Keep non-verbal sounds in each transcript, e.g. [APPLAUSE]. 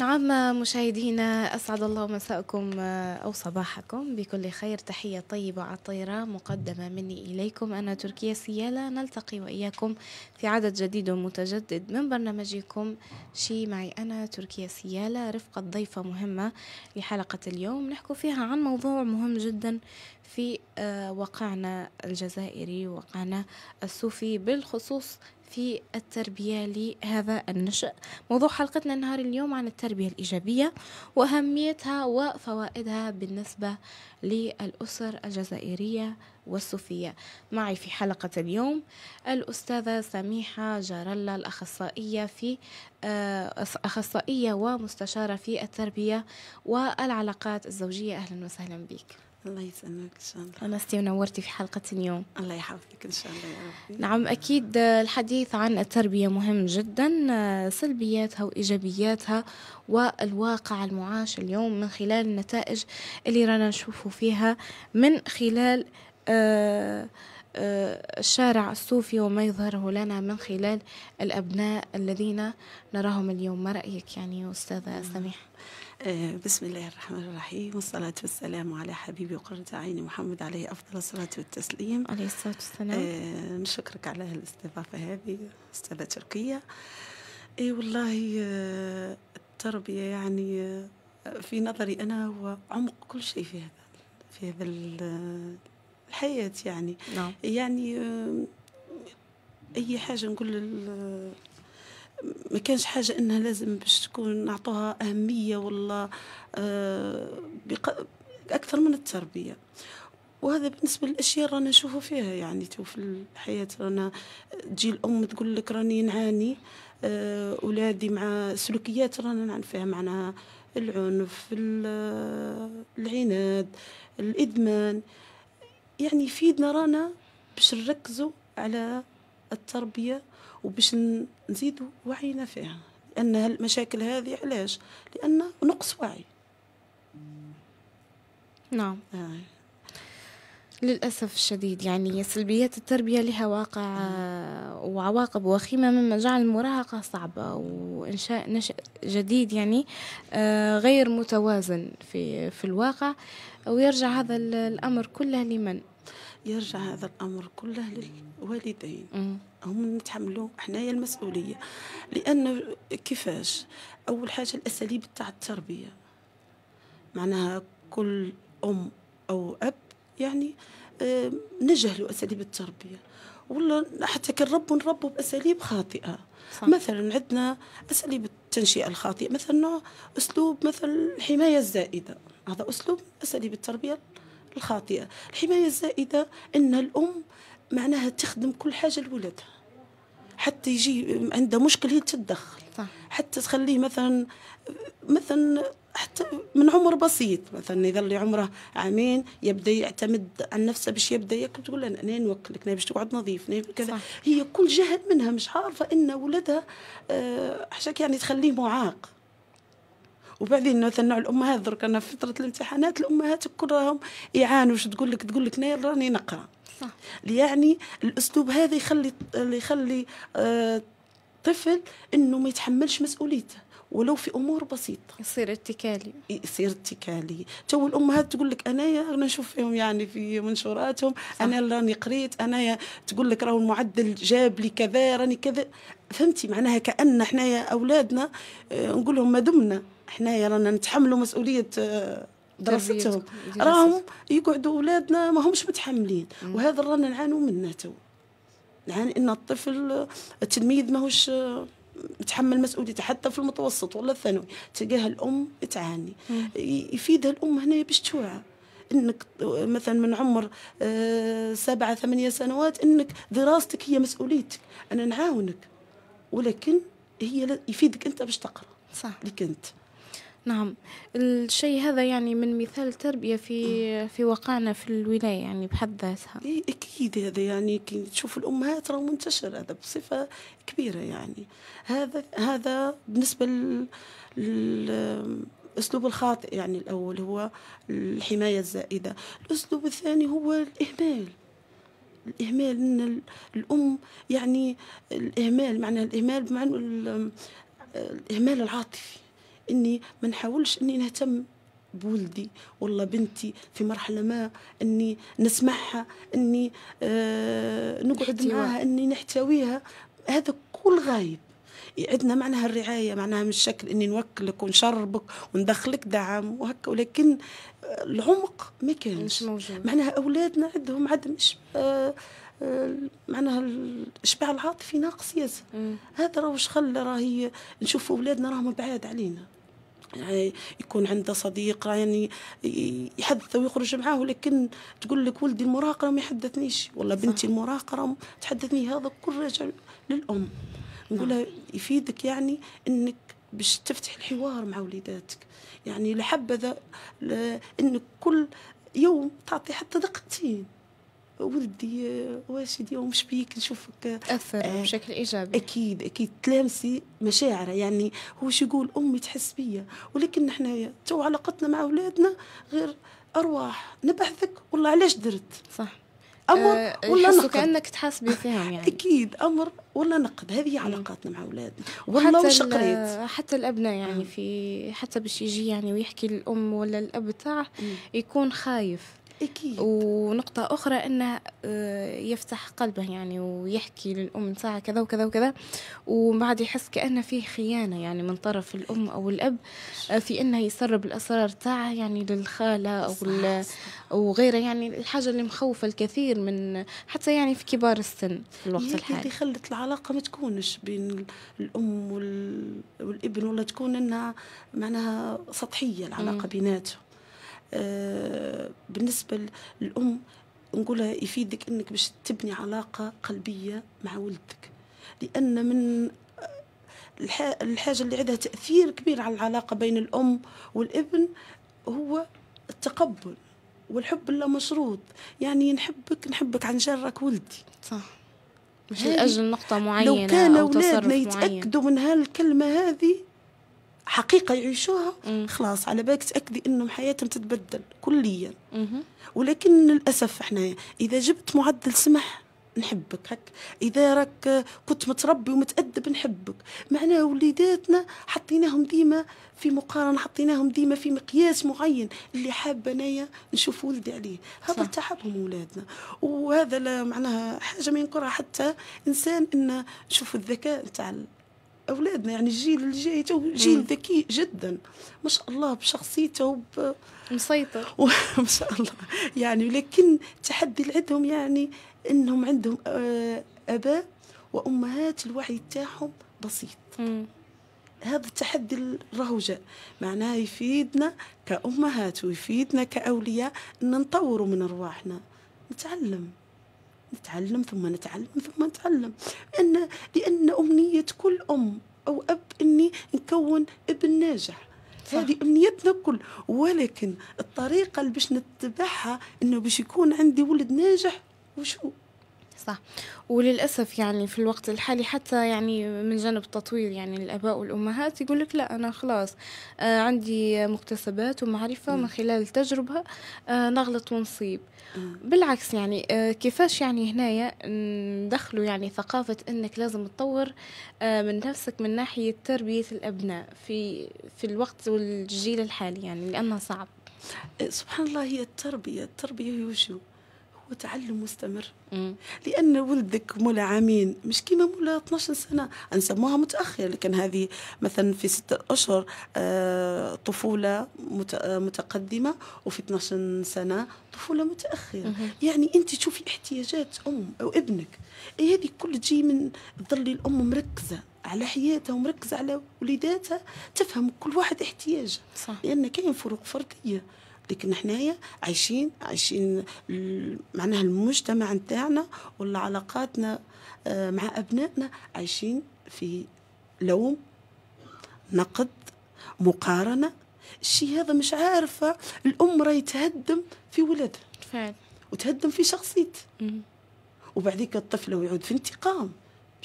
نعم مشاهدينا أسعد الله مساءكم أو صباحكم بكل خير تحية طيبة عطيرة مقدمة مني إليكم أنا تركيا سيالة نلتقي وإياكم في عدد جديد ومتجدد من برنامجكم شي معي أنا تركيا سيالة رفقة ضيفة مهمة لحلقة اليوم نحكي فيها عن موضوع مهم جدا في آه، واقعنا الجزائري وواقعنا السوفي بالخصوص في التربية لهذا النشأ موضوع حلقتنا نهار اليوم عن التربية الإيجابية وأهميتها وفوائدها بالنسبة للأسر الجزائرية والصوفية معي في حلقة اليوم الأستاذة سميحة جارلا الأخصائية في آه، أخصائية ومستشارة في التربية والعلاقات الزوجية أهلا وسهلا بك الله يسلمك ان شاء الله انستي ونورتي في حلقه اليوم الله يحفظك ان شاء الله يا ربي نعم اكيد الحديث عن التربيه مهم جدا سلبياتها وايجابياتها والواقع المعاش اليوم من خلال النتائج اللي رانا نشوفه فيها من خلال آه،, آه الشارع الصوفي وما يظهره لنا من خلال الأبناء الذين نراهم اليوم ما رأيك يعني أستاذة سميح آه، بسم الله الرحمن الرحيم والصلاة والسلام على حبيبي وقرة عيني محمد عليه أفضل الصلاة والتسليم عليه الصلاة والسلام آه نشكرك على الاستضافة هذه أستاذة تركية إي والله آه، التربية يعني آه، في نظري أنا هو عمق كل شيء في هذا في هذا الحياة يعني نعم. يعني أي حاجة نقول ما كانش حاجه انها لازم باش تكون نعطوها اهميه ولا آه، اكثر من التربيه وهذا بالنسبه للاشياء رانا نشوفوا فيها يعني تو في الحياه رانا تجي الام تقول لك راني نعاني اولادي آه، مع سلوكيات رانا نعرفها معناها العنف العناد الادمان يعني يفيدنا رانا باش نركزوا على التربيه وباش نزيدوا وعينا فيها لان المشاكل هذه علاش لان نقص وعي نعم آه. للأسف الشديد يعني سلبيات التربية لها واقع وعواقب وخيمة مما جعل المراهقة صعبة وإنشاء نشأ جديد يعني آه، غير متوازن في, في الواقع ويرجع هذا الأمر كله لمن؟ يرجع هذا الأمر كله للوالدين هم نتحملوا حنايا المسؤوليه لانه كيفاش اول حاجه الاساليب تاع التربيه معناها كل ام او اب يعني نجهلوا اساليب التربيه ولا حتى كنربوا نربوا باساليب خاطئه صح. مثلا عندنا اساليب التنشئه الخاطئه مثلا اسلوب مثلا الحمايه الزائده هذا اسلوب اساليب التربيه الخاطئه الحمايه الزائده ان الام معناها تخدم كل حاجه لولادها حتى يجي عنده مشكل هي تتدخل صح. حتى تخليه مثلا مثلا حتى من عمر بسيط مثلا اذا اللي عمره عامين يبدا يعتمد على نفسه باش يبدا ياكل تقول له انا نوكلك انا باش تقعد نظيف كذا هي كل جهد منها مش عارفه ان ولدها آه، حشاك يعني تخليه معاق وبعدين مثلا نوع الامهات درك انا في فتره الامتحانات الامهات كلهم يعانوا واش تقول لك تقول لك راني نقرا صح. يعني الاسلوب هذا يخلي يخلي الطفل آه، انه ما يتحملش مسؤوليته ولو في امور بسيطه يصير اتكالي يصير اتكالي تو الامهات تقول لك انايا انا نشوف فيهم يعني في منشوراتهم صح. انا راني قريت انايا تقول لك راهو المعدل جاب لي كذا راني كذا فهمتي معناها كان حنايا اولادنا آه، نقول لهم ما دمنا حنايا رانا نتحملوا مسؤوليه آه، دراستهم راهم يقعدوا اولادنا ما همش متحملين وهذا رانا نعانوا منه تو نعاني ان الطفل التلميذ ماهوش متحمل مسؤوليته حتى في المتوسط ولا الثانوي تلقاها الام تعاني يفيدها الام هنا باش توعى انك مثلا من عمر آه، سبعة ثمانية سنوات انك دراستك هي مسؤوليتك انا نعاونك ولكن هي يفيدك انت باش تقرا صح لك انت نعم الشيء هذا يعني من مثال تربية في آه. في واقعنا في الولاية يعني بحد ذاتها إيه، أكيد هذا يعني كي تشوف الأمهات راه منتشر هذا بصفة كبيرة يعني هذا هذا بالنسبة الأسلوب الخاطئ يعني الأول هو الحماية الزائدة الأسلوب الثاني هو الإهمال الإهمال أن الأم يعني الإهمال معنى الإهمال بمعنى الإهمال العاطفي اني ما نحاولش اني نهتم بولدي والله بنتي في مرحله ما اني نسمعها اني آه نقعد احتوى. معاها اني نحتويها هذا كل غايب عندنا معناها الرعايه معناها من الشكل اني نوكلك ونشربك وندخلك دعم وهكا ولكن العمق ما كانش معناها اولادنا عندهم عدم آه معناها الاشباع العاطفي ناقص ياسر هذا راه واش خلى راهي نشوف اولادنا راهم بعاد علينا يعني يكون عنده صديق يعني يحدث ويخرج معاه ولكن تقول لك ولدي المراهق ما يحدثنيش ولا بنتي المراهقه تحدثني هذا كل راجع للام نقولها يفيدك يعني انك باش تفتح الحوار مع وليداتك يعني لحبذا انك كل يوم تعطي حتى دقيقتين ولدي واش ومش بيك نشوفك اثر آه بشكل ايجابي اكيد اكيد تلامسي مشاعره يعني هو شو يقول امي تحس بيا ولكن نحن تو علاقتنا مع اولادنا غير ارواح نبحثك والله علاش درت صح امر أه ولا نقد كانك تحاسبي فيهم يعني [LAUGHS] اكيد امر ولا نقد هذه علاقاتنا مع اولادنا والله وش قريت حتى الابناء يعني في حتى باش يجي يعني ويحكي للام ولا الاب تاعه يكون خايف أكيد. ونقطة أخرى أنه آه، يفتح قلبه يعني ويحكي للأم ساعة كذا وكذا وكذا وبعد يحس كأنه فيه خيانة يعني من طرف الأم أو الأب آه، في أنه يسرب الأسرار تاعه يعني للخالة أو وغيره يعني الحاجة اللي مخوفة الكثير من حتى يعني في كبار السن في الوقت الحالي اللي خلت العلاقة ما تكونش بين الأم والابن ولا تكون أنها معناها سطحية العلاقة بيناتهم آه، بالنسبة للأم نقولها يفيدك أنك باش تبني علاقة قلبية مع ولدك لأن من آه، الحاجة اللي عندها تأثير كبير على العلاقة بين الأم والابن هو التقبل والحب اللا مشروط يعني نحبك نحبك عن جرك ولدي صح مش لأجل نقطة معينة لو كان أولادنا يتأكدوا من هالكلمة هذه حقيقه يعيشوها خلاص على بالك تاكدي انهم حياتهم تتبدل كليا ولكن للاسف احنا اذا جبت معدل سمح نحبك هك اذا راك كنت متربي ومتادب نحبك معناه وليداتنا حطيناهم ديما في مقارنه حطيناهم ديما في مقياس معين اللي حابه انايا نشوف ولدي عليه هذا تعبهم اولادنا وهذا معناها حاجه ما ينكرها حتى انسان انه شوف الذكاء نتاع اولادنا يعني الجيل الجاي تو جيل ذكي جدا ما شاء الله بشخصيته وب... مسيطر [LAUGHS] ما شاء الله يعني ولكن التحدي اللي عندهم يعني انهم عندهم آه، اباء وامهات الوعي تاعهم بسيط مم. هذا التحدي راهو جاء معناه يفيدنا كأمهات ويفيدنا كأولياء أن نطوروا من أرواحنا نتعلم نتعلم ثم نتعلم ثم نتعلم لأن لأن أمنية كل أم أو أب إني نكون ابن ناجح هذه امنيتنا الكل ولكن الطريقه اللي باش نتبعها انه باش يكون عندي ولد ناجح وشو صح وللأسف يعني في الوقت الحالي حتى يعني من جانب التطوير يعني الآباء والأمهات يقول لك لا أنا خلاص آه عندي مكتسبات ومعرفة من خلال تجربة آه نغلط ونصيب بالعكس يعني آه كيفاش يعني هنايا ندخلوا يعني ثقافة أنك لازم تطور آه من نفسك من ناحية تربية الأبناء في في الوقت والجيل الحالي يعني لأنها صعب سبحان الله هي التربية التربية يوشو هو تعلم مستمر لان ولدك مولا عامين مش كيما مولا 12 سنه نسموها متاخر لكن هذه مثلا في ستة اشهر آه، طفوله آه، متقدمه وفي 12 سنه طفوله متاخره يعني انت تشوفي احتياجات ام او ابنك إيه هذه كل تجي من تظلي الام مركزه على حياتها ومركزه على وليداتها تفهم كل واحد احتياجه لان كاين فروق فرديه لكن حنايا عايشين عايشين معناها المجتمع نتاعنا ولا علاقاتنا آه، مع ابنائنا عايشين في لوم نقد مقارنه الشيء هذا مش عارفه الام راهي تهدم في ولادها فعلا وتهدم في شخصيته وبعديك الطفل ويعود في انتقام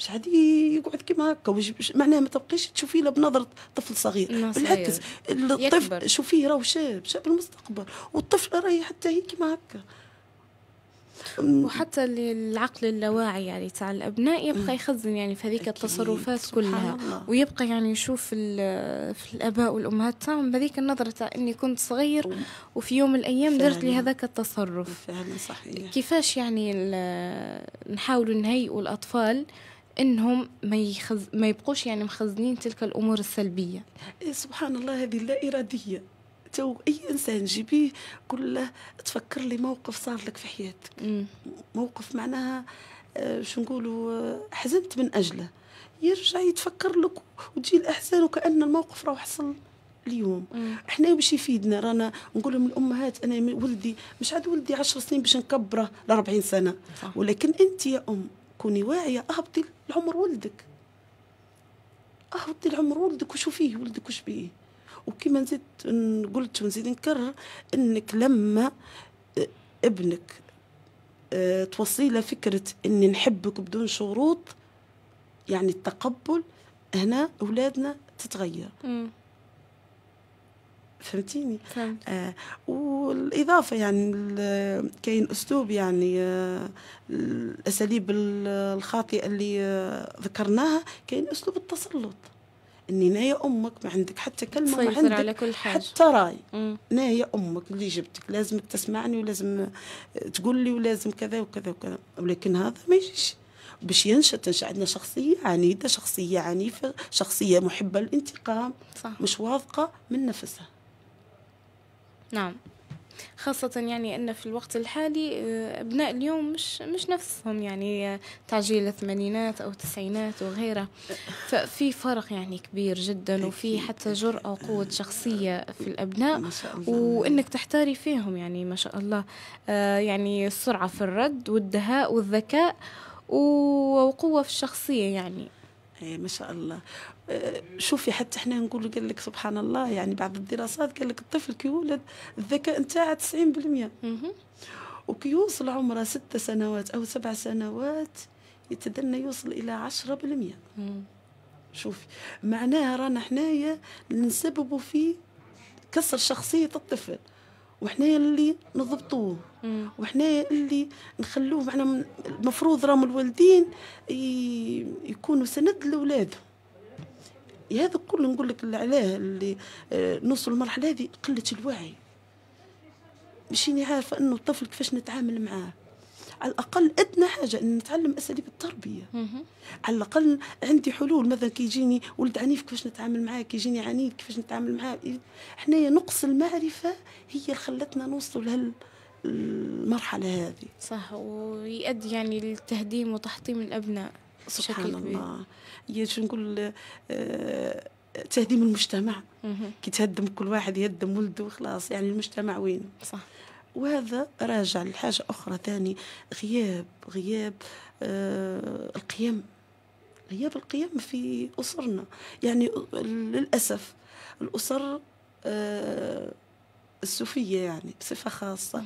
مش عادي يقعد كيما هكا معناها ما تبقيش تشوفيه له بنظره طفل صغير بالعكس الطفل شوفيه راهو شاب شاب المستقبل والطفل راهي حتى هي كيما هكا وحتى العقل اللاواعي يعني تاع الابناء يبقى يخزن يعني في هذيك التصرفات كلها ويبقى يعني يشوف في الاباء والامهات تاعهم بهذيك النظره تاع اني كنت صغير وفي يوم من الايام درت لي هذاك التصرف فعلا صحيح كيفاش يعني نحاولوا نهيئوا الاطفال انهم ما يخز... ما يبقوش يعني مخزنين تلك الامور السلبيه إيه، سبحان الله هذه لا اراديه تو اي انسان جيبيه قول له تفكر لي موقف صار لك في حياتك م. موقف معناها آه، شو نقولوا آه، حزنت من اجله يرجع يتفكر لك وتجي الاحزان وكان الموقف راه حصل اليوم مم. احنا باش يفيدنا رانا نقول لهم الامهات انا ولدي مش عاد ولدي 10 سنين باش نكبره ل 40 سنه صح. ولكن انت يا ام كوني واعية أهبطي لعمر ولدك أهبطي لعمر ولدك وشوفيه ولدك وش بيه وكما نزيد قلت ونزيد نكرر انك لما آه، ابنك آه، توصي له فكره اني نحبك بدون شروط يعني التقبل هنا اولادنا تتغير فهمتيني آه والاضافه يعني كاين اسلوب يعني آه، الاساليب الخاطئه اللي آه، ذكرناها كاين اسلوب التسلط اني نايا امك ما عندك حتى كلمه ما عندك على كل حاجة. حتى راي نايا امك اللي جبتك لازمك تسمعني ولازم آه، تقول لي ولازم كذا وكذا وكذا ولكن هذا ما يجيش باش ينشا تنشا عندنا شخصيه عنيده شخصيه عنيفه شخصيه محبه للانتقام صح. مش واثقه من نفسها نعم خاصة يعني أن في الوقت الحالي آه، أبناء اليوم مش مش نفسهم يعني آه، تعجيل الثمانينات أو التسعينات وغيره ففي فرق يعني كبير جدا وفي حتى جرأة وقوة شخصية في الأبناء ما شاء الله وإنك تحتاري فيهم يعني ما شاء الله آه، يعني السرعة في الرد والدهاء والذكاء وقوة في الشخصية يعني إيه ما شاء الله أه، شوفي حتى احنا نقول قال لك سبحان الله يعني بعض الدراسات قال لك الطفل كيولد الذكاء نتاعه 90% وكيوصل عمره ست سنوات او سبع سنوات يتدنى يوصل الى 10% شوفي معناها رانا حنايا نسببوا في كسر شخصيه الطفل وحنايا اللي نضبطوه وحنايا اللي نخلوه معنا المفروض راهم الوالدين يكونوا سند لاولادهم هذا كله نقول لك علاه اللي آه، نوصل للمرحله هذه قله الوعي مشيني عارفه انه الطفل كيفاش نتعامل معاه على الاقل ادنى حاجه ان نتعلم اساليب التربيه على الاقل عندي حلول مثلا كي يجيني ولد عنيف كيفاش نتعامل معاه كي يجيني عنيد كيفاش نتعامل معاه إيه، حنايا نقص المعرفه هي اللي خلتنا نوصلوا لهال المرحله هذه صح ويؤدي يعني للتهديم وتحطيم الابناء سبحان الله هي شو نقول آه تهديم المجتمع كي تهدم كل واحد يهدم ولده خلاص يعني المجتمع وين صح وهذا راجع لحاجة أخرى ثاني غياب غياب آه القيم غياب القيم في أسرنا يعني للأسف الأسر آه السوفية يعني بصفة خاصة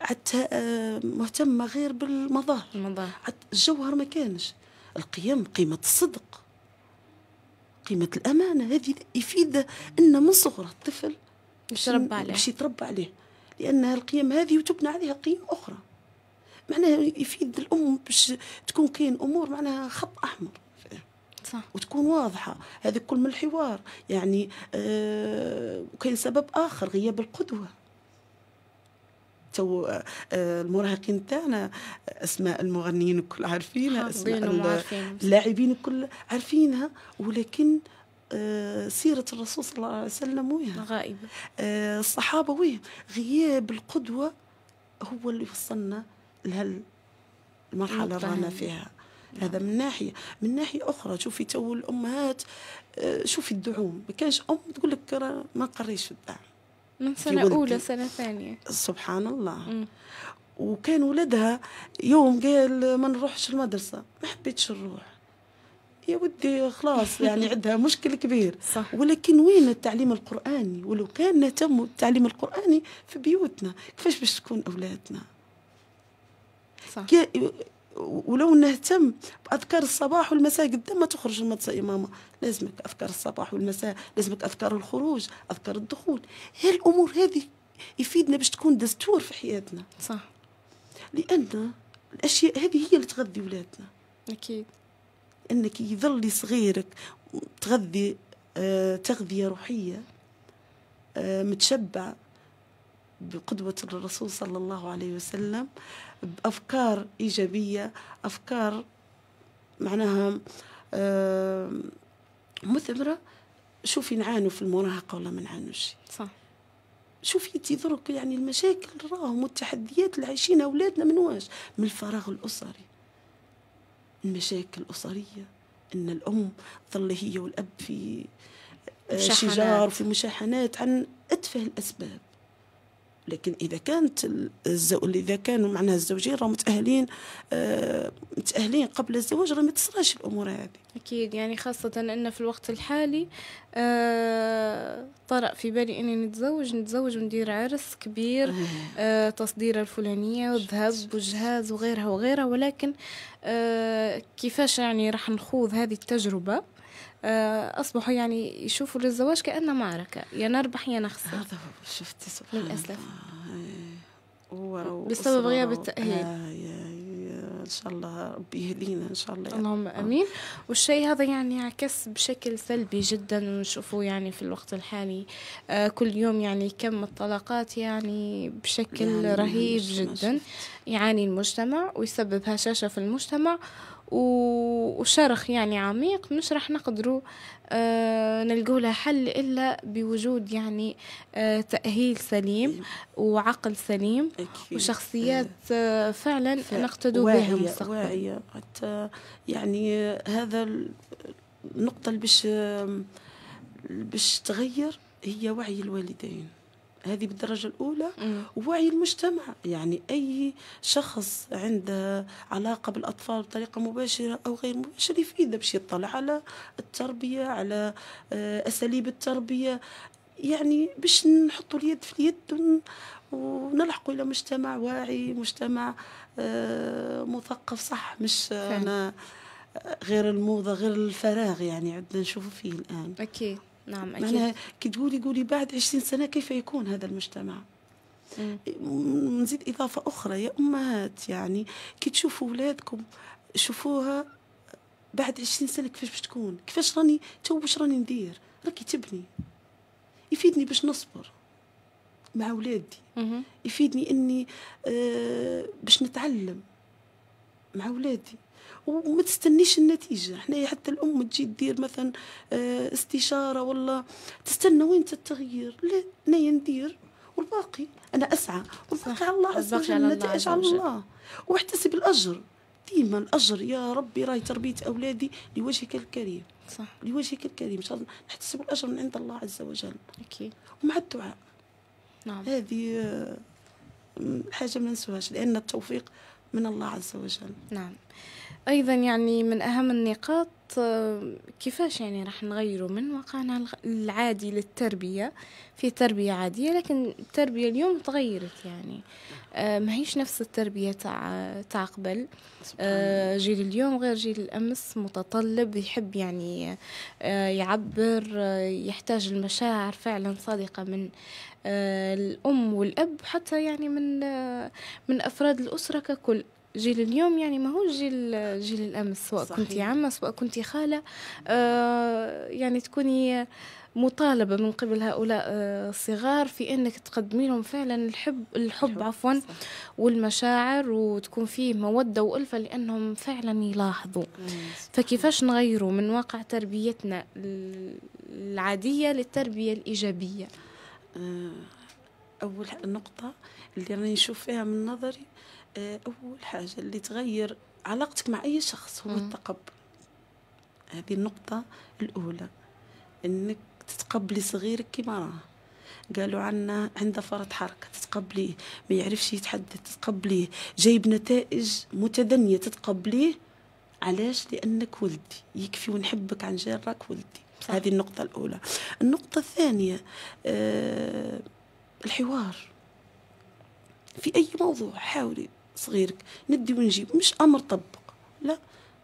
حتى آه، مهتمة غير بالمظاهر المظاهر الجوهر ما كانش القيم قيمة الصدق قيمة الأمانة هذه يفيد إن من صغره الطفل باش يتربى عليه مش يتربى عليه لأنها القيم هذه وتبنى عليها قيم أخرى معناها يفيد الأم باش تكون كاين أمور معناها خط أحمر صح. وتكون واضحه هذا كل من الحوار يعني آه وكاين سبب اخر غياب القدوه تو آه المراهقين تاعنا اسماء المغنيين الكل عارفينها اسماء اللاعبين الكل عارفينها ولكن آه، سيرة الرسول صلى الله عليه وسلم وين غائبة آه، الصحابة وين غياب القدوة هو اللي وصلنا لهالمرحلة رانا فيها نعم. هذا من ناحيه من ناحيه اخرى شوفي تو الامهات آه، شوفي الدعوم ما كانش ام تقول لك ما قريش الدعم من سنه اولى سنه ثانيه سبحان الله م. وكان ولدها يوم قال ما نروحش المدرسه ما حبيتش نروح يا ودي خلاص يعني [LAUGHS] عندها مشكل كبير صح. ولكن وين التعليم القرآني ولو كان نهتم بالتعليم القرآني في بيوتنا كيفاش باش تكون أولادنا صح. ولو نهتم باذكار الصباح والمساء قد ما تخرج المدرسه يا ماما لازمك اذكار الصباح والمساء لازمك اذكار الخروج اذكار الدخول هي الامور هذه يفيدنا باش تكون دستور في حياتنا صح لان الاشياء هذه هي اللي تغذي ولادنا اكيد انك يظل صغيرك تغذي آه، تغذية روحية آه، متشبع بقدوة الرسول صلى الله عليه وسلم بأفكار إيجابية أفكار معناها آه، مثمرة شوفي نعانوا في المراهقة ولا ما نعانوش صح شوفي انت يعني المشاكل راهم والتحديات اللي عايشينها اولادنا من واش من الفراغ الاسري المشاكل الأسرية أن الأم ظل هي والأب في آه، شجار في مشاحنات عن أتفه الأسباب لكن اذا كانت الزو... اذا كانوا معناها الزوجين راهم متاهلين آه متاهلين قبل الزواج راه ما تصراش الامور هذه اكيد يعني خاصه ان في الوقت الحالي آه طرأ في بالي اني نتزوج نتزوج وندير عرس كبير آه تصديره الفلانيه والذهب وجهاز وغيرها وغيرها ولكن آه كيفاش يعني راح نخوض هذه التجربه آه، أصبحوا يعني يشوفوا للزواج كأنه معركة يا نربح يا نخسر هذا شفتي سبحان للأسف إيه. بسبب غياب التأهيل آه، ان شاء الله ربي يهدينا ان شاء الله يعني. اللهم آه. امين والشيء هذا يعني يعكس بشكل سلبي جدا ونشوفه يعني في الوقت الحالي آه كل يوم يعني كم الطلاقات يعني بشكل يعني رهيب جدا يعاني المجتمع ويسبب هشاشه في المجتمع وشرخ يعني عميق مش راح نقدروا آه، نلقوا لها حل الا بوجود يعني آه، تاهيل سليم وعقل سليم أكيد. وشخصيات آه، فعلا ف... نقتدوا بها واعيه حتى يعني هذا النقطه اللي باش باش تغير هي وعي الوالدين هذه بالدرجة الأولى ووعي المجتمع يعني أي شخص عنده علاقة بالأطفال بطريقة مباشرة أو غير مباشرة يفيده باش يطلع على التربية على آه، أساليب التربية يعني باش نحطوا اليد في اليد ونلحقوا الى مجتمع واعي مجتمع آه، مثقف صح مش فهم. انا غير الموضه غير الفراغ يعني عندنا نشوفوا فيه الان اكيد نعم أكيد معناها كي تقولي قولي بعد 20 سنة كيف يكون هذا المجتمع نزيد إضافة أخرى يا أمهات يعني كي تشوفوا أولادكم شوفوها بعد 20 سنة كيفاش باش تكون كيفاش راني تو باش راني ندير راكي تبني يفيدني باش نصبر مع ولادي يفيدني اني آه، باش نتعلم مع ولادي وما تستنيش النتيجه حنايا حتى الام تجي دير مثلا آه، استشاره ولا تستنى وين التغيير لا انا ندير والباقي انا اسعى والباقي على الله عز وجل النتائج على الله واحتسب الاجر ديما الاجر يا ربي راهي تربيه اولادي لوجهك الكريم صح لوجهك الكريم ان شاء الله نحتسب الاجر من عند الله عز وجل اكيد ومع الدعاء نعم هذه آه، حاجه ما ننسوهاش لان التوفيق من الله عز وجل نعم أيضا يعني من أهم النقاط آه، كيفاش يعني راح نغيروا من واقعنا العادي للتربية في تربية عادية لكن التربية اليوم تغيرت يعني آه، ما هيش نفس التربية تاع تاع قبل آه، جيل اليوم غير جيل الأمس متطلب يحب يعني يعبر يحتاج المشاعر فعلا صادقة من الأم والأب حتى يعني من من أفراد الأسرة ككل جيل اليوم يعني ماهوش جيل جيل الامس سواء صحيح. كنت عمه سواء كنت خاله آه يعني تكوني مطالبة من قبل هؤلاء آه، الصغار في أنك تقدمي لهم فعلا الحب الحب, عفوا والمشاعر وتكون فيه مودة وألفة لأنهم فعلا يلاحظوا فكيفاش نغيروا من واقع تربيتنا العادية للتربية الإيجابية آه، اول نقطه اللي راني نشوف فيها من نظري آه، اول حاجه اللي تغير علاقتك مع اي شخص هو التقبل هذه النقطه الاولى انك تتقبلي صغيرك كما راه قالوا عنا عنده فرط حركة تتقبليه ما يعرفش يتحدث تتقبليه جايب نتائج متدنية تتقبليه علاش لأنك ولدي يكفي ونحبك عن جارك ولدي صح. هذه النقطة الأولى النقطة الثانية آه الحوار في اي موضوع حاولي صغيرك ندي ونجيب مش امر طبق لا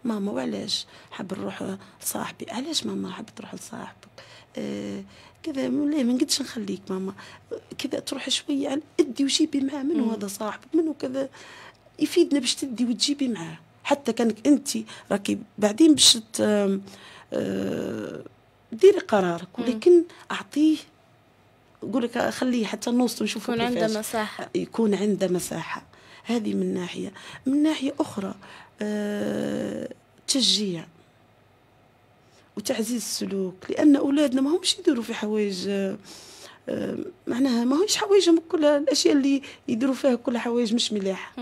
ماما وعلاش حاب نروح لصاحبي علاش ماما حاب تروح لصاحبك آه كذا لا ما نقدش نخليك ماما كذا تروح شويه يعني ادي وجيبي معاه من هذا صاحبك منو كذا يفيدنا باش تدي وتجيبي معاه حتى كانك انت راكي بعدين باش آه، ديري قرارك ولكن اعطيه اقول لك خليه حتى نوصل ونشوف يكون عنده مساحه يكون عنده مساحه هذه من ناحيه من ناحيه اخرى أه تشجيع وتعزيز السلوك لان اولادنا ما همش يديروا في حوايج أه, آه، معناها همش حوايجهم كلها الاشياء اللي يديروا فيها كلها حوايج مش ملاح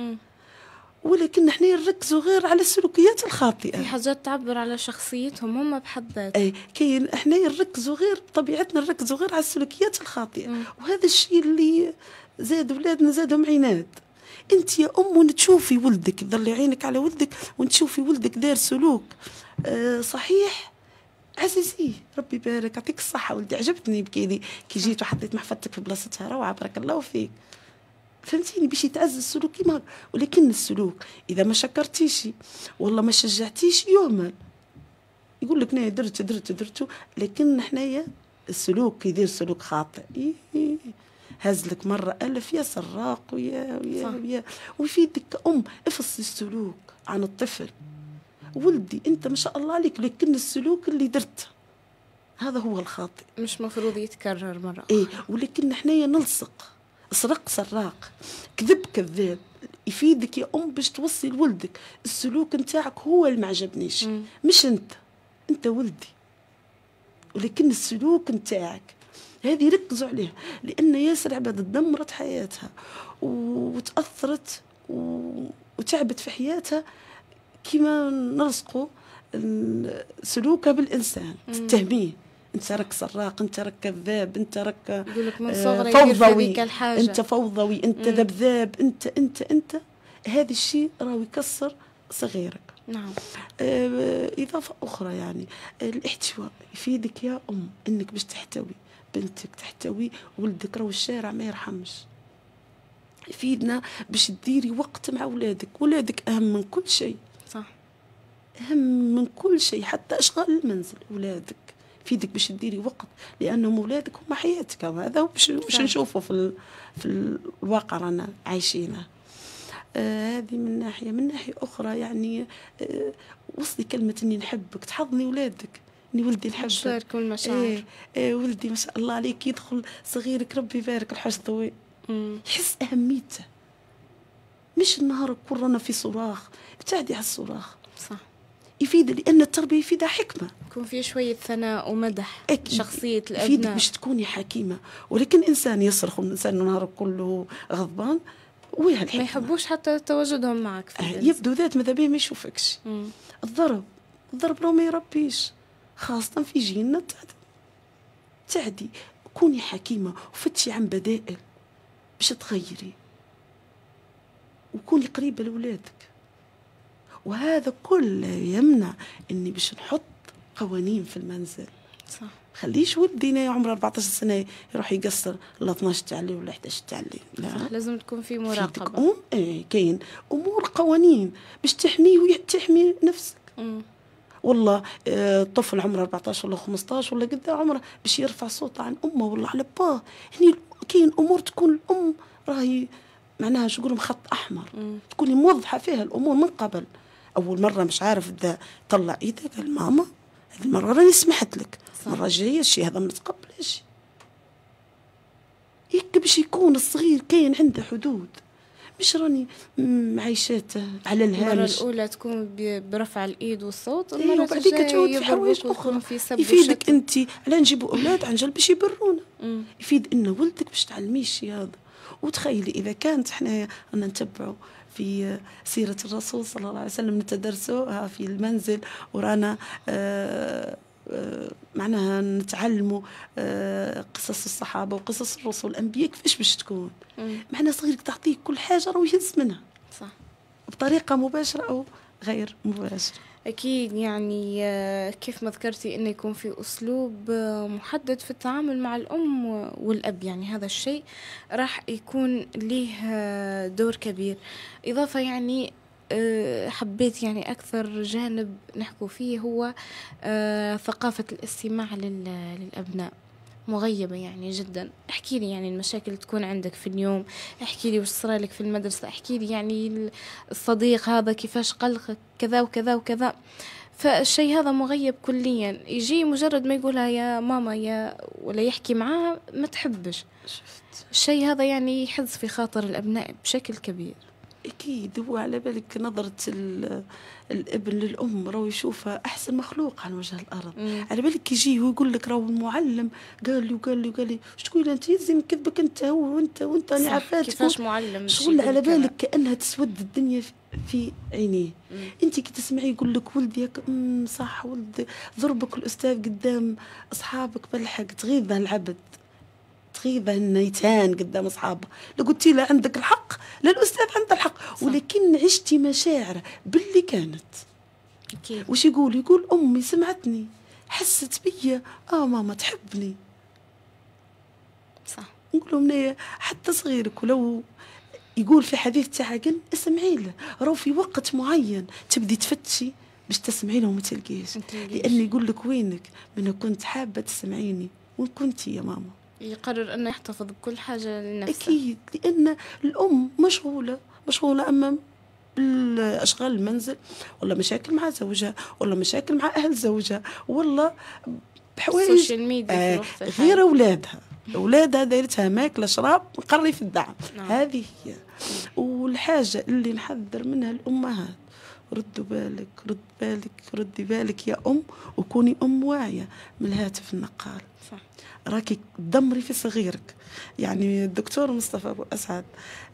ولكن حنا نركزوا غير على السلوكيات الخاطئه في حاجات تعبر على شخصيتهم هما بحد ذاتهم اي كاين احنا نركزوا غير بطبيعتنا نركزوا غير على السلوكيات الخاطئه م. وهذا الشيء اللي زاد ولادنا زادهم عناد انت يا ام تشوفي ولدك تظلي عينك على ولدك وتشوفي ولدك دار سلوك آه، صحيح عزيزي ربي يبارك يعطيك الصحه ولدي عجبتني بكيدي كي جيت وحطيت محفظتك في بلاصتها روعه بارك الله فيك فهمتيني باش يتعزز السلوك كيما ولكن السلوك اذا ما شكرتيش والله ما شجعتيش يهمل يقول لك انا درت درت درت لكن حنايا السلوك يدير سلوك خاطئ إيه إيه. هز لك مرة ألف يا سراق ويا ويا صح. ويا وفي ديك أم افصل السلوك عن الطفل ولدي أنت ما شاء الله عليك لكن السلوك اللي درته هذا هو الخاطئ مش مفروض يتكرر مرة إيه، أخرى إيه ولكن حنايا نلصق سرق سراق كذب كذاب يفيدك يا ام باش توصي لولدك السلوك نتاعك هو اللي ما عجبنيش مش انت انت ولدي ولكن السلوك نتاعك هذه ركزوا عليها لان ياسر عباد دمرت حياتها وتاثرت وتعبت في حياتها كما نرزقوا سلوكها بالانسان تتهميه انت راك سراق انت راك كذاب انت راك آه، فوضوي انت فوضوي انت ذبذاب انت انت انت هذا الشيء راه يكسر صغيرك نعم آه إضافة أخرى يعني الاحتواء يفيدك يا أم أنك باش تحتوي بنتك تحتوي ولدك راه الشارع ما يرحمش يفيدنا باش تديري وقت مع ولادك ولادك أهم من كل شيء صح أهم من كل شيء حتى أشغال المنزل ولادك في يدك باش ديري وقت لانهم اولادك هما حياتك هذا باش باش نشوفوا في ال... في الواقع رانا عايشينه آه هذه من ناحيه من ناحيه اخرى يعني آه وصلي كلمه اني نحبك تحضني ولادك اني ولدي نحبك تشاركوا المشاعر آه آه ولدي ما شاء الله عليك يدخل صغيرك ربي يبارك الحشضوي يحس اهميته مش النهار رانا في صراخ ابتعدي على الصراخ صح يفيد لان التربيه يفيدها حكمه يكون في شوية ثناء ومدح أكيد شخصية الأبناء يفيدك باش تكوني حكيمة ولكن إنسان يصرخ إنسان نهار كله غضبان وين ما يحبوش حتى تواجدهم معك في أه، يبدو ذات ماذا بيه ما يشوفكش الضرب الضرب لو ما يربيش خاصة في جيلنا تعدي كوني حكيمة وفتشي عن بدائل باش تغيري وكوني قريبة لولادك وهذا كله يمنع اني باش نحط قوانين في المنزل صح خليش ولدينا عمره 14 سنه يروح يقصر لا 12 تعلي ولا 11 تعلي لا صح لازم تكون في مراقبه أم ايه كاين امور قوانين باش تحميه وتحمي نفسك م. والله آه، طفل عمره 14 ولا 15 ولا قد إيه عمره باش يرفع صوته عن امه ولا على باه يعني كاين امور تكون الام راهي معناها شو نقولوا خط احمر مم. تكوني موضحه فيها الامور من قبل اول مره مش عارف اذا طلع ايدك قال ماما هذه المرة راني سمحت لك المرة الجاية الشيء هذا ما تقبلش هيك باش يكون الصغير كاين عنده حدود مش راني عايشات على الهامش المرة الأولى تكون برفع الإيد والصوت إيه، المرة أيوة الجاية تعود في حوايج أخرى يفيدك أنت على نجيبوا أولاد عنجل باش يبرونا يفيد أن ولدك باش تعلميه الشيء هذا وتخيلي إذا كانت حنايا رانا نتبعوا في سيرة الرسول صلى الله عليه وسلم نتدرسوها في المنزل ورانا آه، آه، معناها نتعلموا آه، قصص الصحابه وقصص الرسل الانبياء كيفاش باش تكون معنا صغيرك تعطيه كل حاجه راه يهز منها صح بطريقه مباشره او غير مباشره أكيد يعني آه، كيف ما ذكرتي أنه يكون في أسلوب آه، محدد في التعامل مع الأم والأب يعني هذا الشيء راح يكون ليه آه، دور كبير إضافة يعني حبيت يعني أكثر جانب نحكو فيه هو ثقافة الاستماع للأبناء مغيبة يعني جدا احكي لي يعني المشاكل تكون عندك في اليوم احكي لي وش صار لك في المدرسة احكي لي يعني الصديق هذا كيفاش قلقك كذا وكذا وكذا فالشيء هذا مغيب كليا يجي مجرد ما يقولها يا ماما يا ولا يحكي معاها ما تحبش شفت الشيء هذا يعني يحز في خاطر الأبناء بشكل كبير اكيد هو على بالك نظره الابن للام راهو يشوفها احسن مخلوق على وجه الارض مم. على بالك يجي ويقول لك راهو المعلم قال لي وقال لي وقال لي شكون انت يلزم كذبك انت وانت وانت انا عرفاتك كيفاش معلم شغل على بالك كانها تسود الدنيا في عينيه انت كي تسمعي يقول لك ولدي صح ولد ضربك الاستاذ قدام اصحابك بالحق تغيظ العبد تقريبا نيتان قدام اصحابها لو قلتي لا عندك الحق لا الاستاذ عنده الحق صح. ولكن عشتي مشاعر باللي كانت أكيد. وش يقول يقول امي سمعتني حست بيا اه ماما تحبني صح نقول لهم حتى صغيرك ولو يقول في حديث تعاقل اسمعي له راه في وقت معين تبدي تفتشي باش تسمعي له وما تلقيش لانه يقول لك وينك من كنت حابه تسمعيني وين كنتي يا ماما يقرر أنه يحتفظ بكل حاجة لنفسه أكيد لأن الأم مشغولة مشغولة أمام اشغال المنزل ولا مشاكل مع زوجها ولا مشاكل مع اهل زوجها ولا بحوايج السوشيال ميديا آه غير اولادها اولادها دايرتها ماكله شراب قري في الدعم نعم. هذه هي والحاجه اللي نحذر منها الامهات ردوا بالك رد بالك ردي بالك يا ام وكوني ام واعيه من الهاتف النقال صح راكي تدمري في صغيرك يعني الدكتور مصطفى ابو اسعد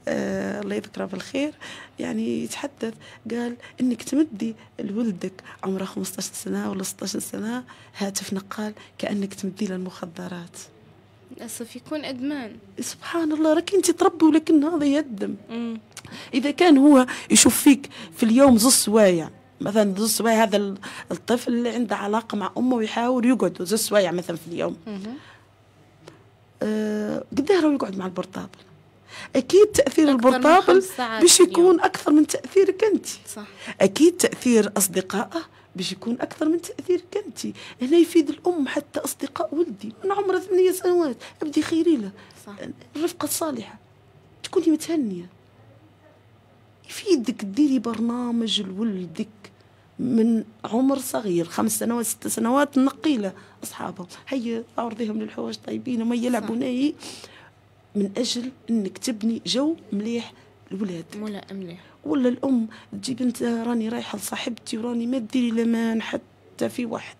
آه، الله يذكره بالخير يعني يتحدث قال انك تمدي لولدك عمره 15 سنه ولا 16 سنه هاتف نقال كانك تمدي له المخدرات للاسف يكون ادمان سبحان الله راكي انت تربي ولكن هذا يدم مم. اذا كان هو يشوف فيك في اليوم زوز سوايع مثلا زوز سوايع هذا الطفل اللي عنده علاقه مع امه ويحاول يقعد زوز سوايع مثلا في اليوم مم. آه إيه راه يقعد مع البورطابل اكيد تاثير البورطابل باش يكون اكثر من تاثيرك انت صح. اكيد تاثير اصدقائه باش يكون اكثر من تاثيرك انت هنا يفيد الام حتى اصدقاء ولدي من عمره ثمانية سنوات ابدي خيري له الرفقه الصالحه تكوني متهنيه يفيدك ديري برنامج لولدك من عمر صغير خمس سنوات ست سنوات نقيلة أصحابه اصحابهم هيا عرضيهم للحوايج طيبين وما ناي من اجل انك تبني جو مليح الولاد ملا مليح ولا الام تجيب انت راني رايحه لصاحبتي وراني ما ديري لمان حتى في واحد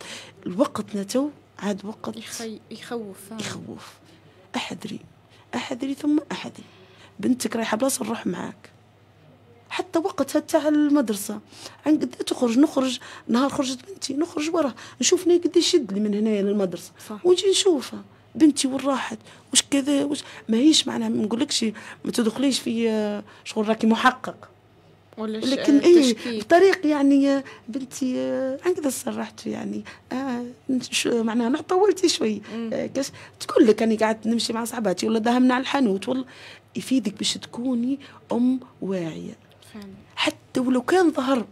الوقت نتو عاد وقت يخي... يخوف آه. يخوف احذري احذري ثم احذري بنتك رايحه بلاصه نروح معاك حتى وقتها تاع المدرسه عند تخرج نخرج نهار خرجت بنتي نخرج وراه نشوف ناي قد يشد لي من هنايا للمدرسه ونجي نشوفها بنتي وين راحت واش كذا واش ماهيش معناها ما نقولكش ما تدخليش في آه، شغل راكي محقق ولا لكن اي بطريق يعني آه، بنتي آه، قد صرحت يعني آه معناها انا طولت شوي آه تقول لك انا قعدت نمشي مع صاحباتي ولا داهمنا على الحانوت والله يفيدك باش تكوني ام واعيه حتى ولو كان ظهر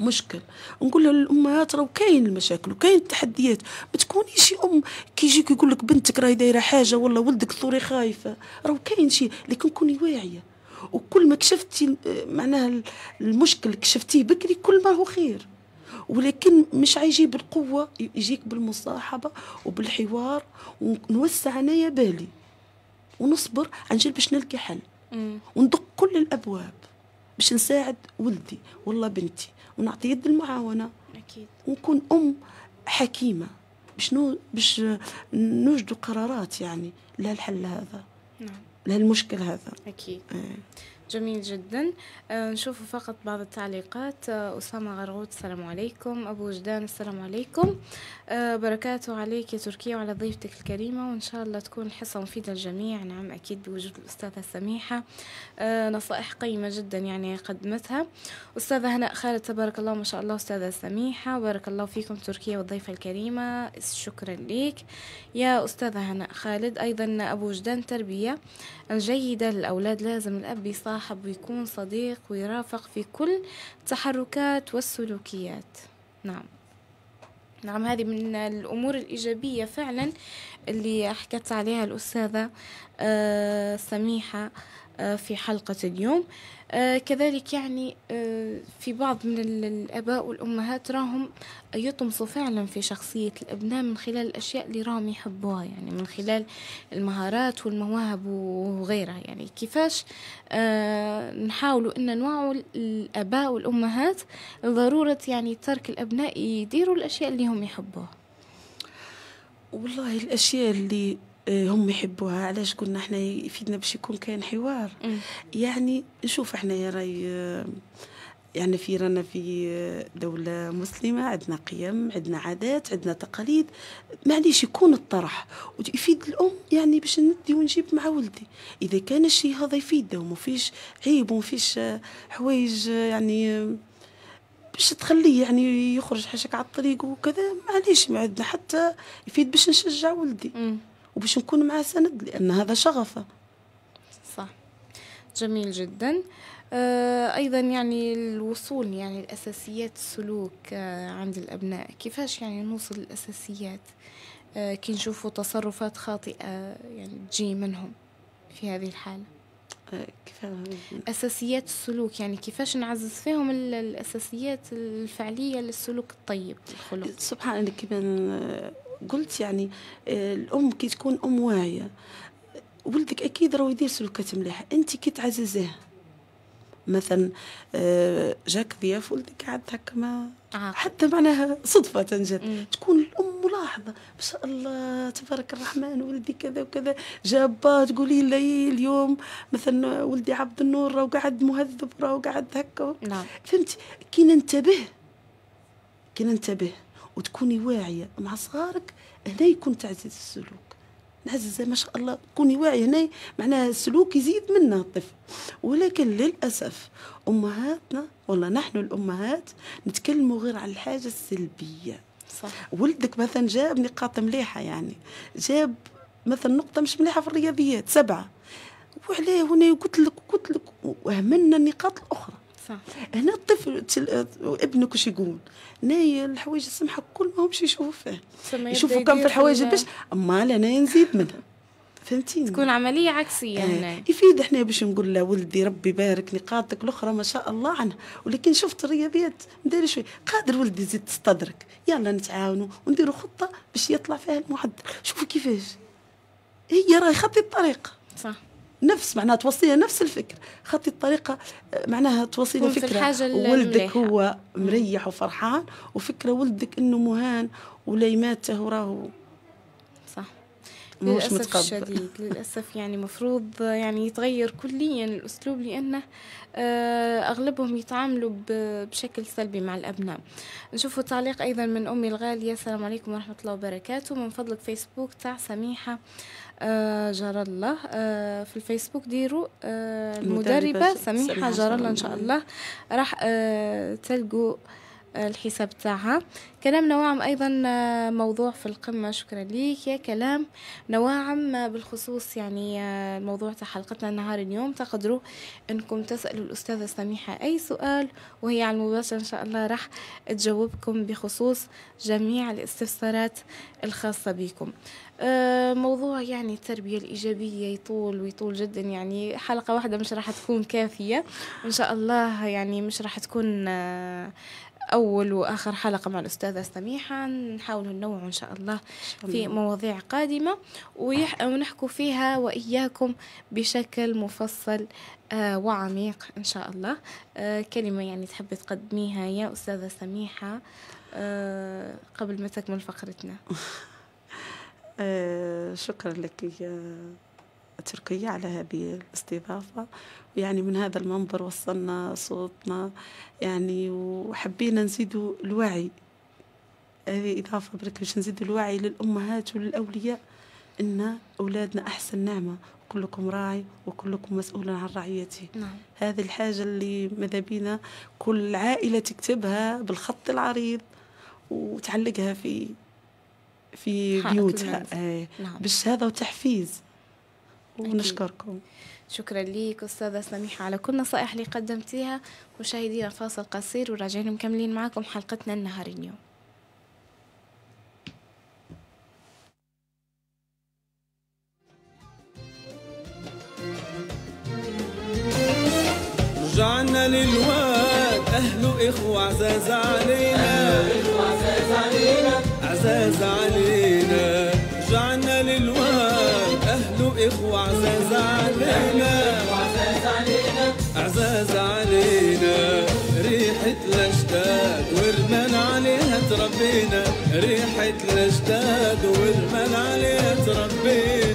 مشكل نقول للامهات راه كاين المشاكل وكاين التحديات ما تكونيش ام يجيك يقول لك بنتك راهي دايره حاجه والله ولدك ثوري خايفه راه كاين شيء لكن كوني واعيه وكل ما كشفتي معناها المشكل كشفتيه بكري كل ما هو خير ولكن مش عيجي بالقوة يجيك بالمصاحبة وبالحوار ونوسع أنايا بالي ونصبر عن جد باش نلقي حل وندق كل الأبواب باش نساعد ولدي والله بنتي ونعطي يد المعاونه اكيد ونكون ام حكيمه باش نو باش نوجدوا قرارات يعني لهالحل هذا نعم للمشكل هذا اكيد آه. جميل جدا أه نشوف فقط بعض التعليقات أه أسامة غرغوت السلام عليكم أبو وجدان السلام عليكم أه بركاته عليك يا تركيا وعلى ضيفتك الكريمة وإن شاء الله تكون الحصة مفيدة للجميع نعم أكيد بوجود الأستاذة سميحة آه، نصائح قيمة جدا يعني قدمتها أستاذة هناء خالد تبارك الله ما شاء الله أستاذة سميحة بارك الله فيكم تركيا والضيفة الكريمة شكرا ليك يا أستاذة هناء خالد أيضا أبو وجدان تربية الجيدة للأولاد لازم الأب يصاب صاحب ويكون صديق ويرافق في كل التحركات والسلوكيات نعم نعم هذه من الأمور الإيجابية فعلا اللي حكت عليها الأستاذة آه، سميحة آه آه، في حلقة اليوم آه، كذلك يعني آه، في بعض من الآباء والأمهات راهم يطمسوا فعلا في شخصية الأبناء من خلال الأشياء اللي راهم يحبوها يعني من خلال المهارات والمواهب وغيرها يعني كيفاش نحاولوا أن نوعوا الآباء والأمهات ضرورة يعني ترك الأبناء يديروا الأشياء اللي هم يحبوها والله الأشياء اللي آه، هم يحبوها علاش قلنا احنا يفيدنا باش يكون كاين حوار يعني نشوف احنا يا راي آه، يعني في رانا في آه، دولة مسلمة عندنا قيم عندنا عادات عندنا تقاليد معليش يكون الطرح ويفيد الأم يعني باش ندي ونجيب مع ولدي إذا كان الشيء هذا يفيده وما فيش عيب وما فيش حوايج يعني باش تخليه يعني يخرج حاشاك على الطريق وكذا معليش ما عندنا حتى يفيد باش نشجع ولدي وباش نكون معاه سند لان هذا شغفه صح جميل جدا آه ايضا يعني الوصول يعني الاساسيات السلوك آه عند الابناء كيفاش يعني نوصل الاساسيات آه كي نشوفوا تصرفات خاطئه يعني تجي منهم في هذه الحاله آه، كيف اساسيات السلوك يعني كيفاش نعزز فيهم الاساسيات الفعليه للسلوك الطيب الخلق سبحان الله كيما قلت يعني آه، الام كي تكون ام واعيه ولدك اكيد راه يدير سلوكات مليحه انت كي تعززيه مثلا آه، جاك ضياف ولدك عاد هكا ما آه. حتى معناها صدفه تنجد تكون الام ملاحظه ما شاء الله تبارك الرحمن ولدي كذا وكذا جابه تقولي لي اليوم مثلا ولدي عبد النور راه قاعد مهذب راه قاعد هكا نعم فهمتي كي ننتبه كي ننتبه وتكوني واعيه مع صغارك هنا يكون تعزيز السلوك نعزز ما شاء الله كوني واعيه هنا معناها السلوك يزيد منه الطفل ولكن للاسف امهاتنا والله نحن الامهات نتكلموا غير على الحاجه السلبيه صح ولدك مثلا جاب نقاط مليحه يعني جاب مثلا نقطه مش مليحه في الرياضيات سبعه وعليه هنا قلت لك قلت لك وهملنا النقاط الاخرى صح هنا الطفل تل... ابنك واش يقول هنايا الحوايج السمحه كل ما همش يشوفوا فيه يشوفوا كم في الحوايج باش اما انا نزيد منها فهمتيني تكون عمليه عكسيه آه. هنا آه. يفيد احنا باش نقول له ولدي ربي يبارك نقاطك الاخرى ما شاء الله عنها ولكن شفت الرياضيات ندير شوي قادر ولدي يزيد تستدرك يلا نتعاونوا ونديروا خطه باش يطلع فيها المعدل شوفوا كيفاش هي راهي خطي الطريق صح نفس معناها توصلي نفس الفكر خطي الطريقه آه، معناها توصلي فكره الحاجة ولدك مليحة. هو مريح وفرحان وفكره ولدك انه مهان وليماته وراه صح للاسف متقبل. الشديد [LAUGHS] للاسف يعني مفروض يعني يتغير كليا الاسلوب لانه آه، اغلبهم يتعاملوا بشكل سلبي مع الابناء نشوفوا تعليق ايضا من امي الغاليه السلام عليكم ورحمه الله وبركاته من فضلك فيسبوك تاع سميحه آه، جار الله آه، في الفيسبوك ديرو آه، المدربة سميحة جار الله إن شاء الله راح تلقوا الحساب تاعها كلام نواعم أيضا موضوع في القمة شكرا ليك يا كلام نواعم بالخصوص يعني الموضوع تاع حلقتنا نهار اليوم تقدروا أنكم تسألوا الأستاذة سميحة أي سؤال وهي على المباشر إن شاء الله راح تجاوبكم بخصوص جميع الاستفسارات الخاصة بكم آه، موضوع يعني التربية الإيجابية يطول ويطول جدا يعني حلقة واحدة مش راح تكون كافية إن شاء الله يعني مش راح تكون آه، أول وآخر حلقة مع الأستاذة سميحة نحاول ننوع إن شاء الله في مواضيع قادمة ونحكو ونحكوا فيها وإياكم بشكل مفصل آه، وعميق إن شاء الله كلمة يعني تحبي تقدميها يا أستاذة سميحة قبل ما تكمل فقرتنا [LAUGHS] آه، شكرا لك يا تركيا على هذه الاستضافة يعني من هذا المنبر وصلنا صوتنا يعني وحبينا نزيدوا الوعي هذه إضافة برك باش نزيدوا الوعي للأمهات وللأولياء إن أولادنا أحسن نعمة كلكم راعي وكلكم مسؤول عن رعيته نعم. هذه الحاجة اللي ماذا بينا كل عائلة تكتبها بالخط العريض وتعلقها في في بيوتها آه نعم. بالشهاده وتحفيز ونشكركم شكرا لك أستاذة سميحة على كل النصائح اللي قدمتيها مشاهدينا فاصل قصير وراجعين مكملين معكم حلقتنا النهار اليوم رجعنا للواد أهله إخوة عزاز علينا أهله إخوة عزاز علينا عزاز علينا رجعنا للوان أهل وإخوة عزاز علينا عزاز علينا ريحة الأجداد ورمان عليها تربينا ريحة الأجداد ورمان عليها تربينا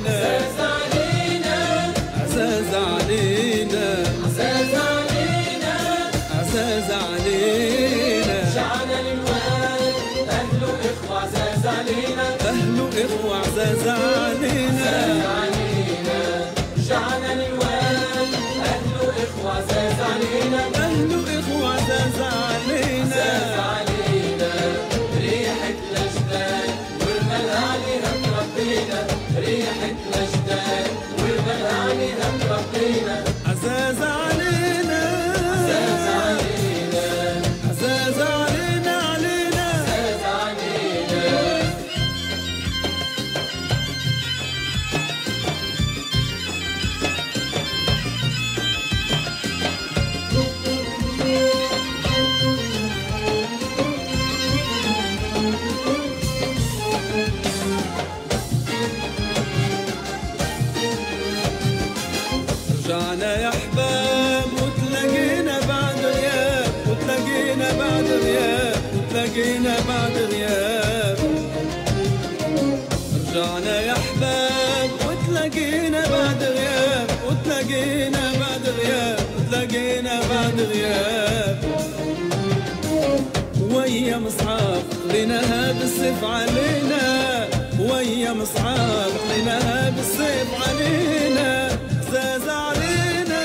بالسيف علينا ويا مصعب طلع بالسيف علينا عزاز علينا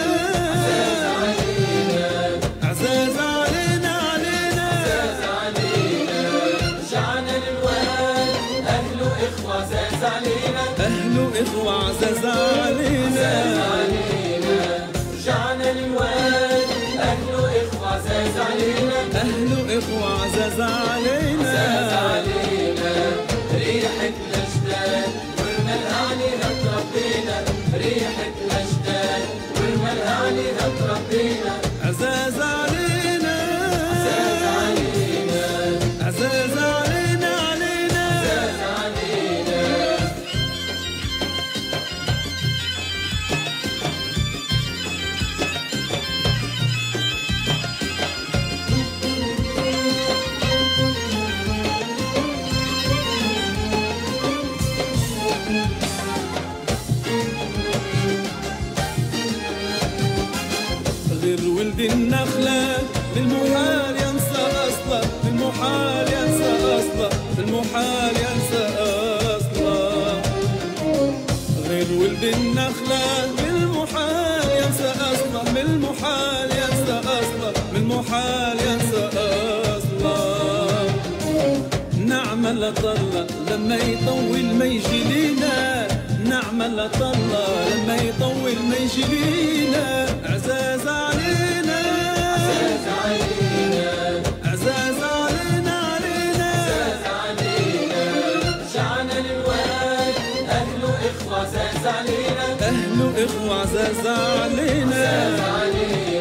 عزاز علينا علينا عزاز علينا رجعنا للواد اهله اخوه عزاز علينا اهله اخوه عزاز علينا بالنخلة بالمحال ينسى أصله بالمحال ينسى أصله بالمحال ينسى أصله نعمل طلة لما يطول ما يجي لينا نعمل طلة لما يطول ما يجي لينا وعزاز علينا, عزاز علينا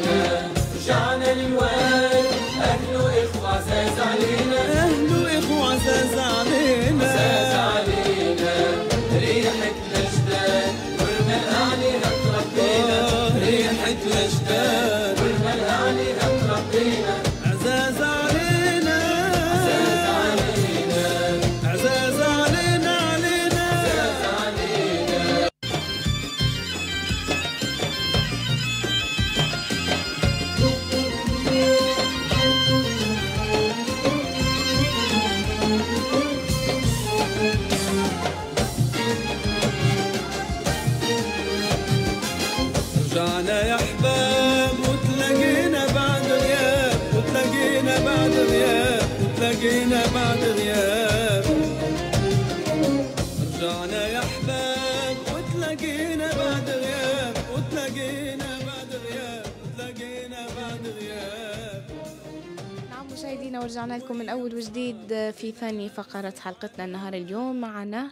في ثاني فقرة حلقتنا نهار اليوم معنا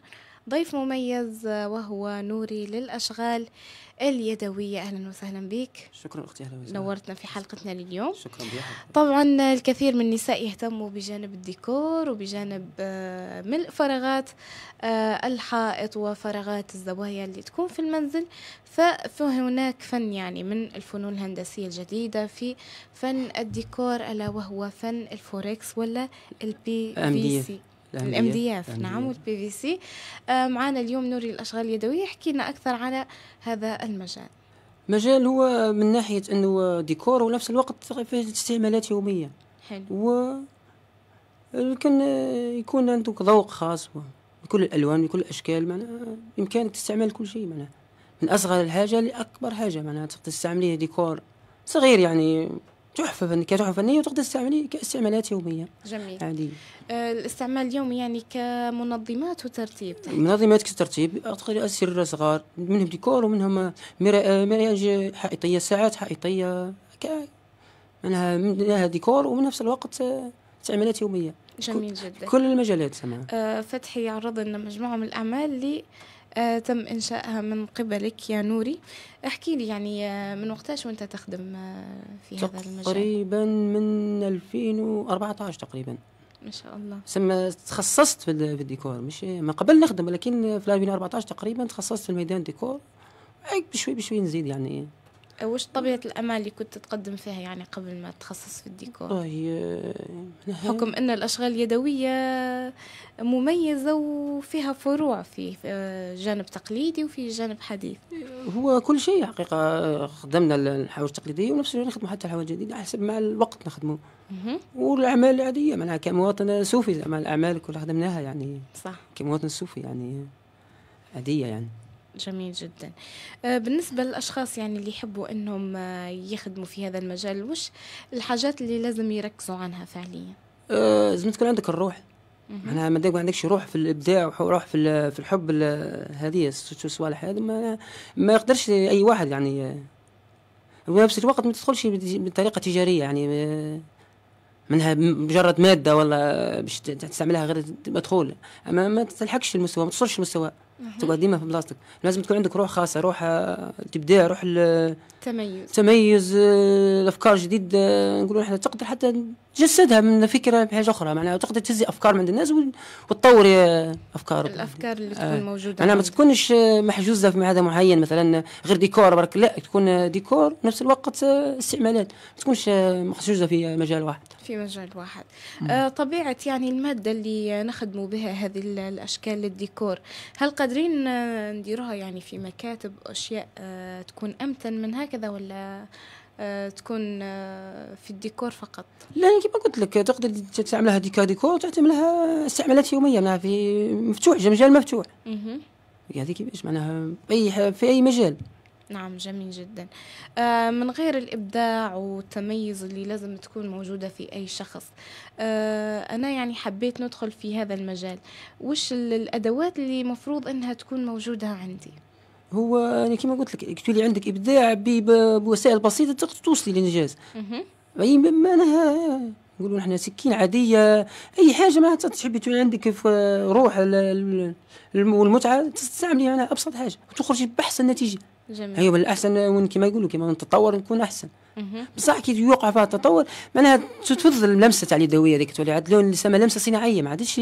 ضيف مميز آه، وهو نوري للأشغال اليدوية أهلا وسهلا بك شكرا أختي أهلا وسهلا نورتنا في حلقتنا لليوم شكرا بيحب. طبعا الكثير من النساء يهتموا بجانب الديكور وبجانب آه، ملء فراغات آه، الحائط وفراغات الزوايا اللي تكون في المنزل فهناك فن يعني من الفنون الهندسية الجديدة في فن الديكور ألا وهو فن الفوركس ولا البي في سي الام دي اف نعم والبي في سي آه، معنا اليوم نوري الاشغال اليدويه يحكي لنا اكثر على هذا المجال مجال هو من ناحيه انه ديكور ونفس الوقت في استعمالات يوميه حلو و كان يكون عندك ذوق خاص بكل الالوان بكل الاشكال معناها بامكانك تستعمل كل شيء معناها من اصغر الحاجه لاكبر حاجه معناها تستعمليه ديكور صغير يعني تحفه فنيه كتحفه فنيه وتقدر تستعملي كاستعمالات يوميه جميل عادي آه الاستعمال اليومي يعني كمنظمات وترتيب منظمات كترتيب تقدر اسر صغار منهم ديكور ومنهم مراياج حائطيه ساعات حائطيه ك منها منها ديكور نفس الوقت استعمالات يوميه جميل جدا كل المجالات تمام آه فتحي عرض لنا مجموعه من الاعمال اللي آه، تم إنشائها من قبلك يا نوري احكي لي يعني آه، من وقتاش وانت تخدم آه، في هذا المجال تقريبا من 2014 تقريبا ما شاء الله ثم تخصصت في الديكور مش ما قبل نخدم ولكن في 2014 تقريبا تخصصت في الميدان ديكور بشوي بشوي نزيد يعني أه، وش طبيعة الأعمال اللي كنت تقدم فيها يعني قبل ما تخصص في الديكور؟ طيب، حكم أن الأشغال اليدوية مميزة وفيها فروع في أه، جانب تقليدي وفي جانب حديث هو كل شيء حقيقة خدمنا الحوايج التقليدية ونفس الوقت نخدموا حتى الحوايج الجديدة حسب مع الوقت نخدمه والأعمال العادية معناها كمواطن صوفي زعما الأعمال كلها خدمناها يعني صح كمواطن صوفي يعني عادية يعني جميل جدا أه، بالنسبة للأشخاص يعني اللي يحبوا أنهم أه، يخدموا في هذا المجال وش الحاجات اللي لازم يركزوا عنها فعليا أه لازم تكون عندك الروح معناها ما ما عندكش روح في الابداع وروح في في الحب هذه السوالح هذه ما, ما يقدرش اي واحد يعني ونفس الوقت ما تدخلش بطريقه تجاريه يعني منها مجرد ماده ولا باش تستعملها غير مدخول اما ما تلحقش المستوى ما توصلش المستوى تبقى ديما في بلاصتك لازم تكون عندك روح خاصه روح آه، تبدا روح التميز تميز آه، الافكار الجديده آه، نقولوا احنا تقدر حتى تجسدها من فكره بحاجه اخرى معناها تقدر تهزي افكار من الناس وتطور افكار الافكار اللي تكون موجوده معناها ما تكونش محجوزه في هذا معين مثلا غير ديكور برك لا تكون ديكور نفس الوقت استعمالات ما تكونش محجوزه في مجال واحد في مجال واحد آه طبيعة يعني المادة اللي نخدموا بها هذه الأشكال للديكور هل قادرين نديروها يعني في مكاتب أشياء آه تكون أمتن من هكذا ولا آه، تكون آه، في الديكور فقط لا يعني كما قلت لك تقدر تستعملها ديكور وتعتملها استعمالات يوميه منها في مفتوح مجال مفتوح يعني هذه كيفاش معناها اي في اي مجال نعم جميل جدا آه من غير الإبداع والتميز اللي لازم تكون موجودة في أي شخص آه أنا يعني حبيت ندخل في هذا المجال وش الأدوات اللي مفروض أنها تكون موجودة عندي هو أنا يعني كما قلت لك تولي عندك إبداع بوسائل بسيطة تقدر توصلي للإنجاز يعني معناها نقولوا احنا سكين عاديه اي حاجه ما تحبي تكون عندك في روح المتعه تستعملي يعني ابسط حاجه وتخرجي باحسن نتيجه جميل ايوه بالاحسن وين كما يقولوا كما نتطور نكون احسن بصح كي يوقع فيها التطور معناها تفضل اللمسه تاع اليدويه هذيك تولي عاد لون يسمى لمسه صناعيه ما عادش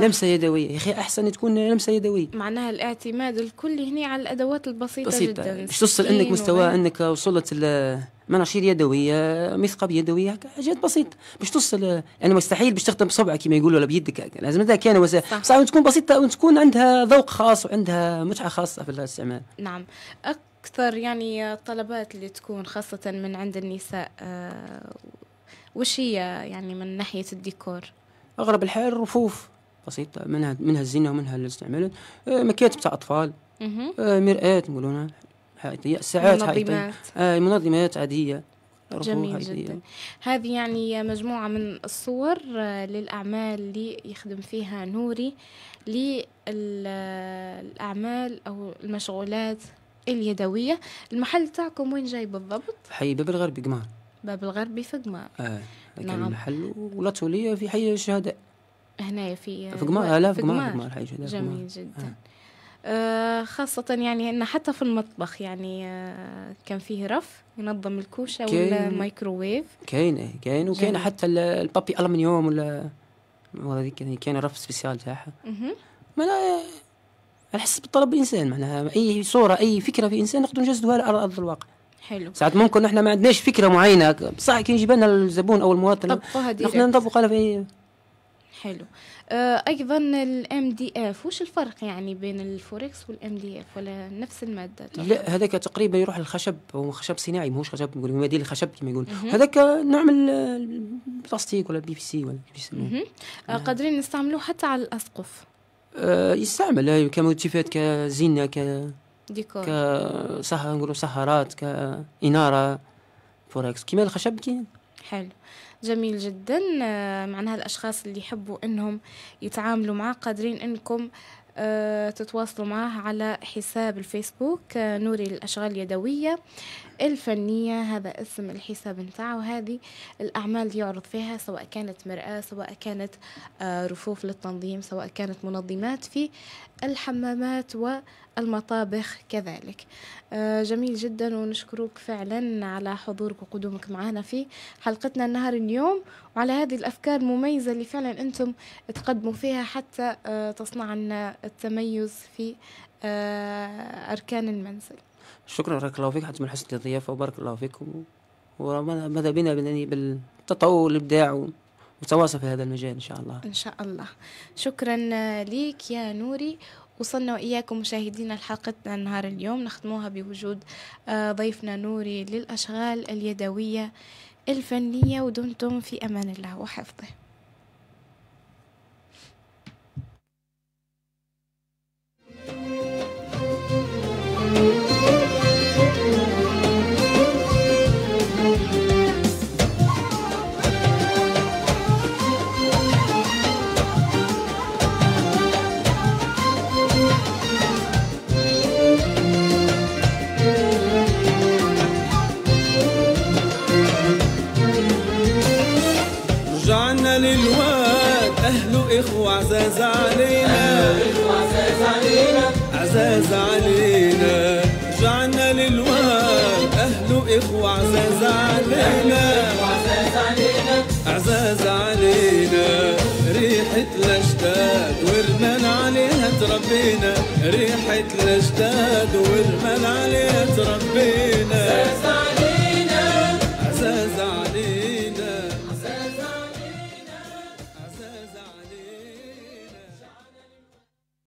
لمسه يدويه يا اخي احسن تكون لمسه يدويه معناها الاعتماد الكلي هنا على الادوات البسيطه بسيطة. جدا باش توصل انك مستوى انك وصلت مناشير يدويه مثقب يدويه حاجات بسيطه باش توصل يعني مستحيل باش تخدم بصبعك كما يقولوا ولا بيدك لازم هذا كان وس... صح تكون بسيطه وتكون عندها ذوق خاص وعندها متعه خاصه في الاستعمال نعم اكثر يعني الطلبات اللي تكون خاصه من عند النساء أه وش هي يعني من ناحيه الديكور اغرب الحال رفوف بسيطه منها منها الزينه ومنها الاستعمالات آه، مكاتب تاع اطفال آه، مرآة نقولوا ساعات طيب. منظمات آه منظمات عادية جميل جدا هذه يعني مجموعة من الصور آه، للأعمال اللي يخدم فيها نوري للأعمال أو المشغولات اليدوية المحل تاعكم وين جاي بالضبط؟ حي باب الغربي قمار باب الغربي في قمار آه نعم. المحل ولاتولية في حي الشهداء هنا في في قمار لا في قمار جميل جدا آه. آه، خاصة يعني إن حتى في المطبخ يعني آه، كان فيه رف ينظم الكوشة والمايكروويف كاينة كاينة وكاينة حتى البابي ألمنيوم ولا هذيك يعني كاينة رف سبيسيال تاعها معناها على حسب الطلب الانسان معناها اي صوره اي فكره في انسان نقدروا نجسدوها على ارض الواقع حلو ساعات ممكن نحن ما عندناش فكره معينه بصح كي يجيب لنا الزبون او المواطن نقدر نطبقها في حلو آه، ايضا الام دي اف وش الفرق يعني بين الفوركس والام دي اف ولا نفس الماده لا هذاك تقريبا يروح للخشب هو خشب صناعي ماهوش خشب نقول بديل الخشب كما يقول هذاك نوع من البلاستيك آه، ولا البي في سي ولا يسموه آه، نعم. قادرين نستعملوه حتى على الاسقف آه يستعمل كموتيفات كزينه ك ديكور كسهر نقولوا سهرات كاناره فوركس كيما الخشب كاين حلو جميل جدا آه، معناها الأشخاص اللي يحبوا أنهم يتعاملوا معاه قادرين أنكم آه، تتواصلوا معاه على حساب الفيسبوك آه، نوري للأشغال اليدوية الفنية هذا اسم الحساب نتاعه وهذه الأعمال اللي يعرض فيها سواء كانت مرآة سواء كانت رفوف للتنظيم سواء كانت منظمات في الحمامات و المطابخ كذلك آه، جميل جدا ونشكرك فعلا على حضورك وقدومك معنا في حلقتنا النهار اليوم وعلى هذه الأفكار المميزة اللي فعلا أنتم تقدموا فيها حتى آه، تصنع لنا التميز في آه، أركان المنزل شكرا بارك الله فيك حتى من حسن الضيافة وبارك الله فيكم وماذا بنا بالتطور والإبداع وتواصل في هذا المجال إن شاء الله إن شاء الله شكرا ليك يا نوري وصلنا وإياكم مشاهدينا لحلقتنا نهار اليوم نختموها بوجود آه، ضيفنا نوري للأشغال اليدوية الفنية ودمتم في أمان الله وحفظه ريحة الأجداد والملعب